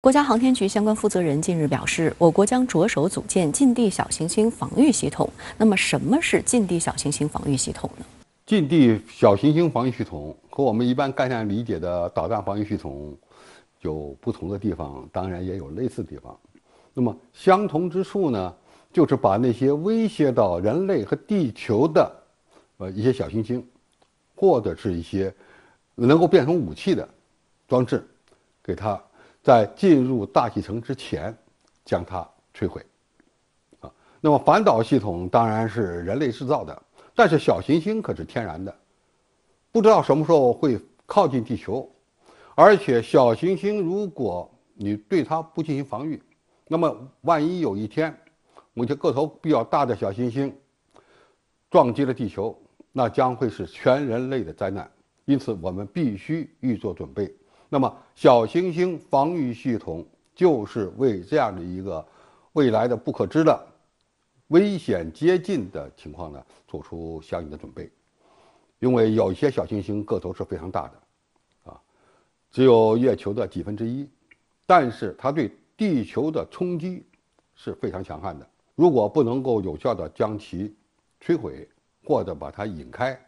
国家航天局相关负责人近日表示，我国将着手组建近地小行星防御系统。那么，什么是近地小行星防御系统呢？近地小行星防御系统和我们一般概念理解的导弹防御系统有不同的地方，当然也有类似的地方。那么，相同之处呢，就是把那些威胁到人类和地球的呃一些小行星，或者是一些能够变成武器的装置，给它。在进入大气层之前，将它摧毁，啊，那么反导系统当然是人类制造的，但是小行星可是天然的，不知道什么时候会靠近地球，而且小行星如果你对它不进行防御，那么万一有一天，某些个头比较大的小行星撞击了地球，那将会是全人类的灾难，因此我们必须预做准备。那么，小行星防御系统就是为这样的一个未来的不可知的危险接近的情况呢，做出相应的准备。因为有些小行星个头是非常大的，啊，只有月球的几分之一，但是它对地球的冲击是非常强悍的。如果不能够有效的将其摧毁或者把它引开，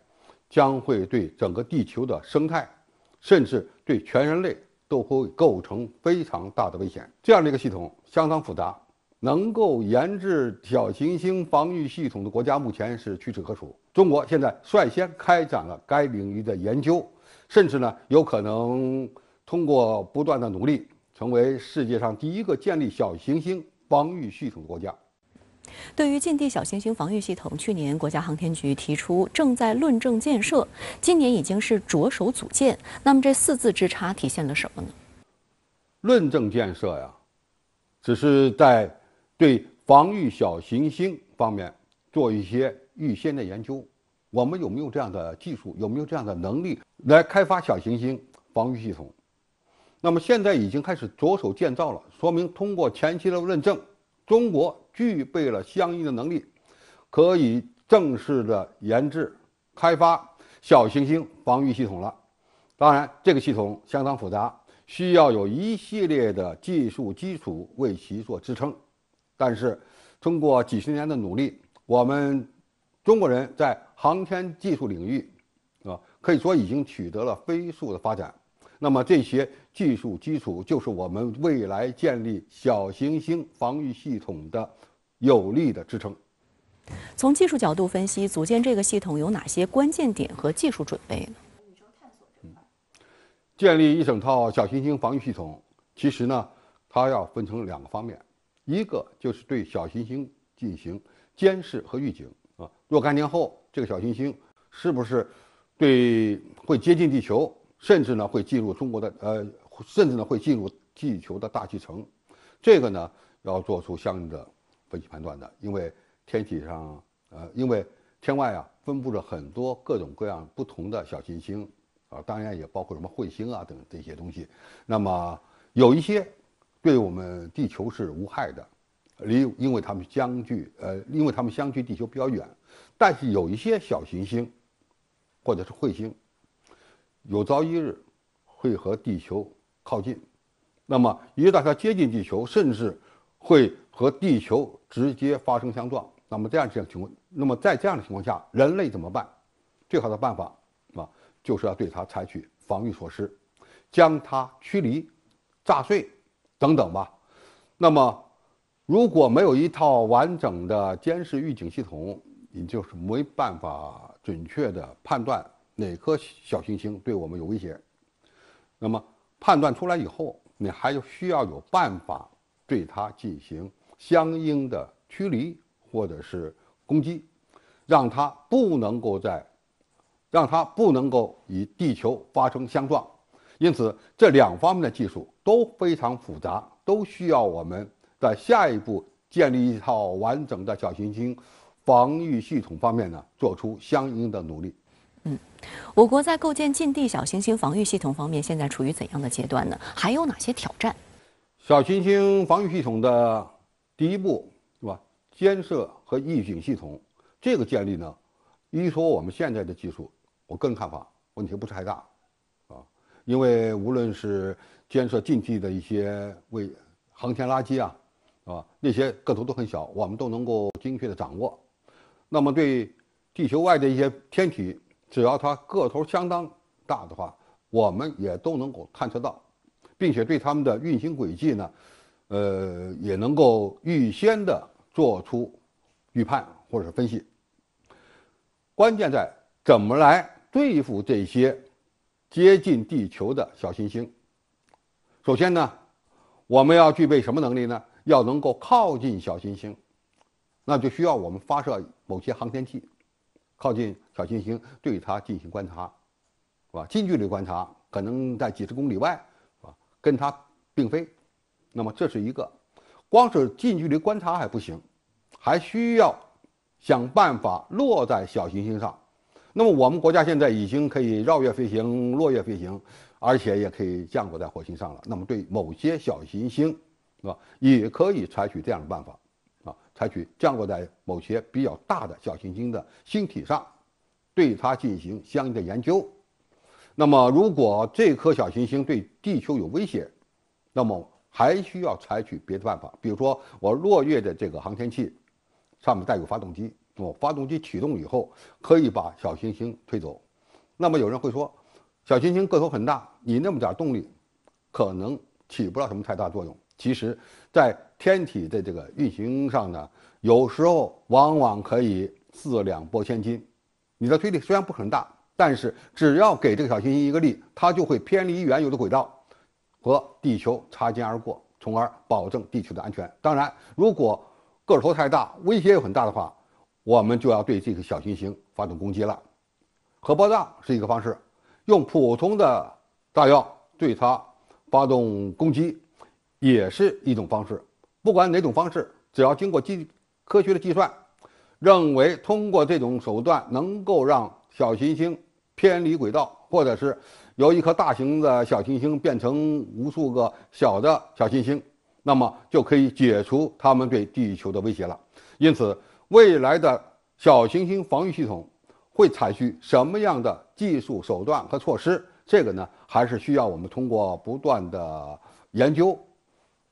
将会对整个地球的生态，甚至。对全人类都会构成非常大的危险。这样的一个系统相当复杂，能够研制小行星防御系统的国家目前是屈指可数。中国现在率先开展了该领域的研究，甚至呢有可能通过不断的努力，成为世界上第一个建立小行星防御系统国家。对于近地小行星防御系统，去年国家航天局提出正在论证建设，今年已经是着手组建。那么这四字之差体现了什么呢？论证建设呀，只是在对防御小行星方面做一些预先的研究。我们有没有这样的技术，有没有这样的能力来开发小行星防御系统？那么现在已经开始着手建造了，说明通过前期的论证，中国。具备了相应的能力，可以正式的研制开发小行星防御系统了。当然，这个系统相当复杂，需要有一系列的技术基础为其做支撑。但是，通过几十年的努力，我们中国人在航天技术领域，啊，可以说已经取得了飞速的发展。那么这些技术基础就是我们未来建立小行星防御系统的有力的支撑。从技术角度分析，组建这个系统有哪些关键点和技术准备呢？探索。建立一整套小行星防御系统，其实呢，它要分成两个方面，一个就是对小行星进行监视和预警啊，若干年后这个小行星是不是对会接近地球？甚至呢会进入中国的呃，甚至呢会进入地球的大气层，这个呢要做出相应的分析判断的，因为天体上呃，因为天外啊分布着很多各种各样不同的小行星，啊当然也包括什么彗星啊等这些东西。那么有一些对我们地球是无害的，离因为它们相距呃，因为它们相距地球比较远，但是有一些小行星或者是彗星。有朝一日会和地球靠近，那么一旦它接近地球，甚至会和地球直接发生相撞。那么这样这样情况，那么在这样的情况下，人类怎么办？最好的办法啊，就是要对它采取防御措施，将它驱离、炸碎等等吧。那么如果没有一套完整的监视预警系统，你就是没办法准确的判断。哪颗小行星对我们有威胁？那么判断出来以后，你还需要有办法对它进行相应的驱离或者是攻击，让它不能够在，让它不能够与地球发生相撞。因此，这两方面的技术都非常复杂，都需要我们在下一步建立一套完整的小行星防御系统方面呢，做出相应的努力。嗯，我国在构建近地小行星防御系统方面，现在处于怎样的阶段呢？还有哪些挑战？小行星防御系统的第一步是吧？监测和预警系统这个建立呢？依说我们现在的技术，我个人看法，问题不是太大，啊，因为无论是监测近地的一些为航天垃圾啊，啊那些个头都很小，我们都能够精确的掌握。那么对地球外的一些天体。只要它个头相当大的话，我们也都能够探测到，并且对它们的运行轨迹呢，呃，也能够预先的做出预判或者分析。关键在怎么来对付这些接近地球的小行星。首先呢，我们要具备什么能力呢？要能够靠近小行星，那就需要我们发射某些航天器。靠近小行星，对它进行观察，是吧？近距离观察，可能在几十公里外，是吧？跟它并非，那么这是一个，光是近距离观察还不行，还需要想办法落在小行星上。那么我们国家现在已经可以绕月飞行、落月飞行，而且也可以降落在火星上了。那么对某些小行星，是吧？也可以采取这样的办法。啊，采取降落在某些比较大的小行星的星体上，对它进行相应的研究。那么，如果这颗小行星对地球有威胁，那么还需要采取别的办法。比如说，我落月的这个航天器，上面带有发动机，我发动机启动以后，可以把小行星推走。那么有人会说，小行星个头很大，你那么点动力，可能起不了什么太大作用。其实，在天体在这个运行上呢，有时候往往可以四两拨千斤。你的推力虽然不很大，但是只要给这个小行星一个力，它就会偏离原有的轨道，和地球擦肩而过，从而保证地球的安全。当然，如果个头太大，威胁又很大的话，我们就要对这个小行星发动攻击了。核爆炸是一个方式，用普通的炸药对它发动攻击，也是一种方式。不管哪种方式，只要经过计科学的计算，认为通过这种手段能够让小行星偏离轨道，或者是由一颗大型的小行星变成无数个小的小行星，那么就可以解除它们对地球的威胁了。因此，未来的小行星防御系统会采取什么样的技术手段和措施？这个呢，还是需要我们通过不断的研究。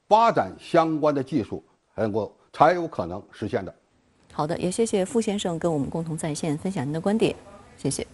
发展相关的技术才能够才有可能实现的。好的，也谢谢傅先生跟我们共同在线分享您的观点，谢谢。